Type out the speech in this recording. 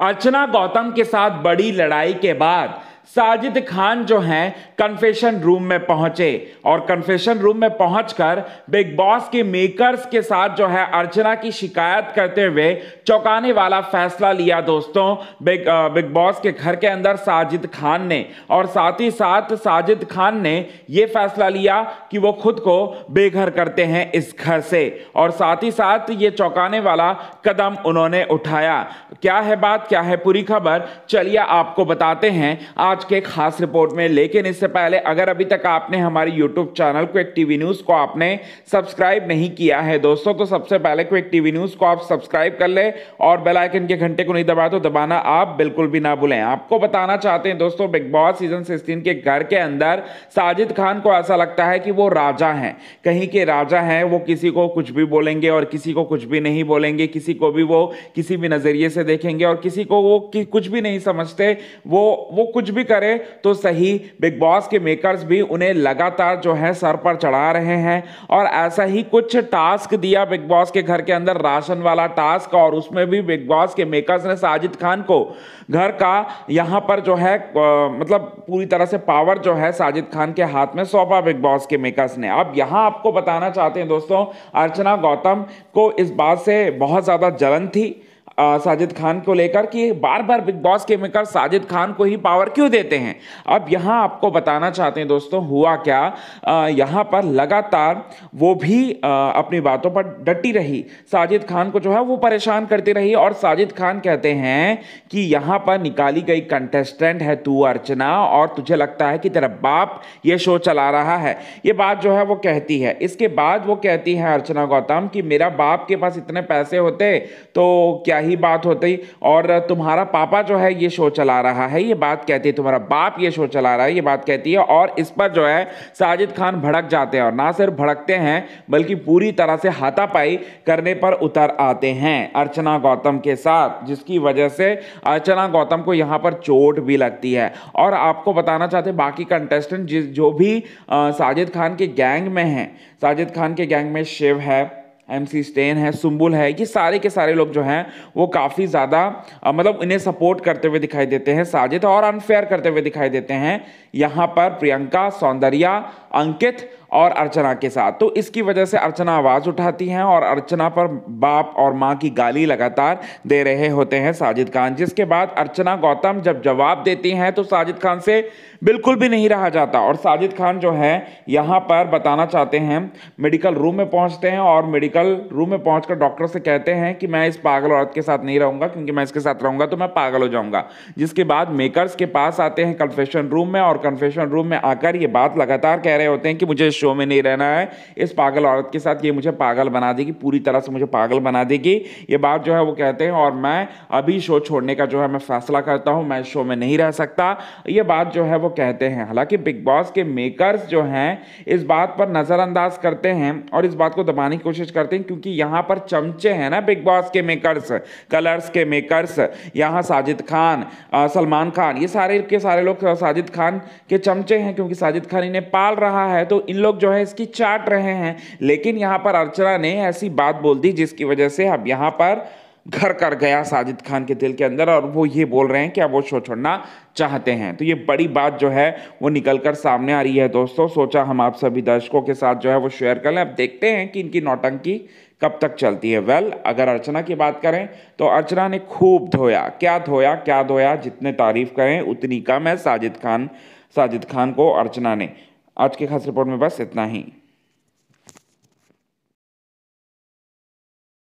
अर्चना गौतम के साथ बड़ी लड़ाई के बाद साजिद खान जो हैं कन्फेशन रूम में पहुंचे और कन्फेशन रूम में पहुंचकर बिग बॉस के मेकर्स के साथ जो है अर्चना की शिकायत करते हुए चौंकाने वाला फैसला लिया दोस्तों बिग बिग बॉस के घर के अंदर साजिद खान ने और साथ ही साथ साजिद खान ने यह फैसला लिया कि वो खुद को बेघर करते हैं इस घर से और साथ ही साथ ये चौंकाने वाला कदम उन्होंने उठाया क्या है बात क्या है पूरी खबर चलिए आपको बताते हैं आज आज के खास रिपोर्ट में लेकिन इससे पहले अगर अभी तक आपने हमारे YouTube channel quick TV news को आपने सब्सक्राइब नहीं किया है दोस्तों तो सबसे पहले क्विक टीवी न्यूज़ को आप सब्सक्राइब कर ले और बेल आइकन के घंटे को नहीं दबा तो दबाना आप बिल्कुल भी ना भूलें आपको बताना चाहते हैं दोस्तों बिग बॉस सीजन सिक्सटीन के घर के अंदर साजिद खान को ऐसा लगता है कि वो राजा हैं कहीं के राजा हैं वो किसी को कुछ भी बोलेंगे और किसी को कुछ भी नहीं बोलेंगे किसी को भी वो किसी भी नज़रिए से देखेंगे और किसी को वो कुछ भी नहीं समझते वो वो कुछ भी भी करें तो सही बिग बॉस के मेकर्स भी उन्हें लगातार जो है सर पर चढ़ा रहे हैं और ऐसा ही कुछ टास्क दिया बिग बॉस के घर के अंदर राशन वाला टास्क और उसमें भी बिग बॉस के मेकर्स ने साजिद खान को घर का यहाँ पर जो है मतलब पूरी तरह से पावर जो है साजिद खान के हाथ में सौंपा बिग बॉस के मेकर्स ने अब यहाँ आपको बताना चाहते हैं दोस्तों अर्चना गौतम को इस बात से बहुत ज़्यादा जलन थी साजिद खान को लेकर कि बार बार बिग बॉस के मेकर साजिद खान को ही पावर क्यों देते हैं अब यहाँ आपको बताना चाहते हैं दोस्तों हुआ क्या यहाँ पर लगातार वो भी आ, अपनी बातों पर डटी रही साजिद खान को जो है वो परेशान करती रही और साजिद खान कहते हैं कि यहाँ पर निकाली गई कंटेस्टेंट है तू अर्चना और तुझे लगता है कि तेरा बाप ये शो चला रहा है ये बात जो है वो कहती है इसके बाद वो कहती है अर्चना गौतम कि मेरा बाप के पास इतने पैसे होते तो क्या ही बात होती और तुम्हारा पापा जो है ये शो चला रहा है ये बात कहती है तुम्हारा बाप ये शो चला रहा है ये बात कहती है और इस पर जो है साजिद खान भड़क जाते हैं और ना सिर्फ भड़कते हैं बल्कि पूरी तरह से हाथापाई करने पर उतर आते हैं अर्चना गौतम के साथ जिसकी वजह से अर्चना गौतम को यहाँ पर चोट भी लगती है और आपको बताना चाहते बाकी कंटेस्टेंट जो भी साजिद खान के गैंग में हैं साजिद खान के गैंग में शिव है एम सी स्टेन है सुम्बुल है ये सारे के सारे लोग जो हैं वो काफ़ी ज़्यादा मतलब इन्हें सपोर्ट करते हुए दिखाई देते हैं साजिद और अनफेयर करते हुए दिखाई देते हैं यहाँ पर प्रियंका सौंदर्या अंकित और अर्चना के साथ तो इसकी वजह से अर्चना आवाज़ उठाती हैं और अर्चना पर बाप और माँ की गाली लगातार दे रहे होते हैं साजिद खान जिसके बाद अर्चना गौतम जब जवाब देती हैं तो साजिद खान से बिल्कुल भी नहीं रहा जाता और साजिद खान जो है यहाँ पर बताना चाहते हैं मेडिकल रूम में पहुँचते हैं और मेडिकल रूम में पहुँच डॉक्टर से कहते हैं कि मैं इस पागल औरत के साथ नहीं रहूँगा क्योंकि मैं इसके साथ रहूँगा तो मैं पागल हो जाऊँगा जिसके बाद मेकर्स के पास आते हैं कन्फेशन रूम में और कन्फेशन रूम में आकर ये बात लगातार कह रहे होते हैं कि मुझे शो में नहीं रहना है इस पागल औरत के साथ ये मुझे पागल बना देगी पूरी तरह से मुझे पागल बना देगी ये बात जो है वो कहते हैं और मैं अभी शो छोड़ने का जो है मैं फैसला करता हूँ मैं शो में नहीं रह सकता ये बात जो है वो कहते हैं हालांकि बिग बॉस के मेकर्स जो हैं इस बात पर नज़रअंदाज करते हैं और इस बात को दबाने की कोशिश करते हैं क्योंकि यहाँ पर चमचे हैं ना बिग बॉस के मेकरस कलर्स के मेकरस यहाँ साजिद खान सलमान खान ये सारे के सारे लोग साजिद खान के चमचे हैं क्योंकि साजिद खान इन्हें पाल रहा है तो इन लोग लोग जो है इसकी चाट रहे हैं लेकिन यहाँ पर अर्चना ने ऐसी बात बोल दी जिसकी वजह से अब यहाँ पर घर कर गया साजिद खान के दिल के अंदर और वो ये बोल रहे हैं कि अब वो शो छोड़ना चाहते हैं तो ये बड़ी बात जो है वो निकल कर सामने आ रही है दोस्तों सोचा हम आप सभी दर्शकों के साथ जो है वो शेयर कर लें अब देखते हैं कि इनकी नौटंकी कब तक चलती है वेल well, अगर अर्चना की बात करें तो अर्चना ने खूब धोया क्या धोया क्या धोया जितने तारीफ करें उतनी कम है साजिद खान साजिद खान को अर्चना ने आज के खास रिपोर्ट में बस इतना ही